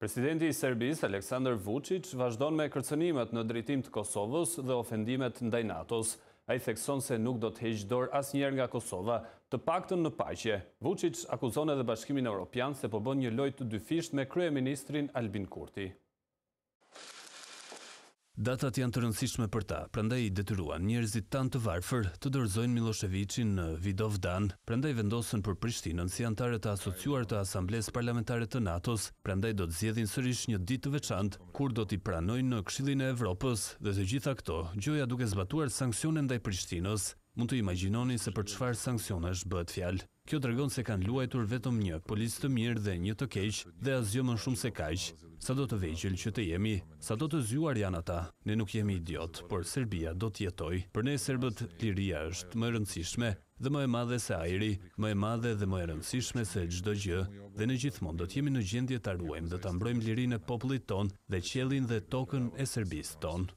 Presidenti i Serbis, Aleksandr Vucic, vazhdon me kërcenimet në drejtim të Kosovës dhe ofendimet ndaj NATO-s. A i thekson se nuk do të hejgjdor as njerë nga Kosova, të paktën në pajqe. Vucic akuzone dhe bashkimin e Europian se po bën një lojt të dyfisht me Krye Ministrin Albin Kurti. Datat janë të rëndësishme për ta, prandaj i detyruan njerëzit tanë të varfër të dorëzojnë Miloševiqin në Vidovdan, prandaj vendosën për Prishtinën si antare të asociuar të Asambles Parlamentare të Natos, prandaj do të zjedhin sërish një ditë veçantë kur do t'i pranojnë në Kshilin e Evropës dhe të gjitha këto, gjoja duke zbatuar sankcionen dhe Prishtinës, mund të imaginoni se për qfar sankcionesh bëhet fjalë. Kjo të regon se kanë luajtur vetëm një polis të mirë dhe një të keqë dhe azjo më shumë se kajqë. Sa do të veqil që të jemi, sa do të zhuar janë ata, ne nuk jemi idiot, por Serbia do të jetoj. Për ne Serbët, liria është më rëndësishme dhe më e madhe se ajri, më e madhe dhe më e rëndësishme se gjdo gjë, dhe në gjithmonë do të jemi në gjendje të arruajmë dhe të ambrojmë lirin e popullit ton dhe qelin dhe tokën e Serbis ton.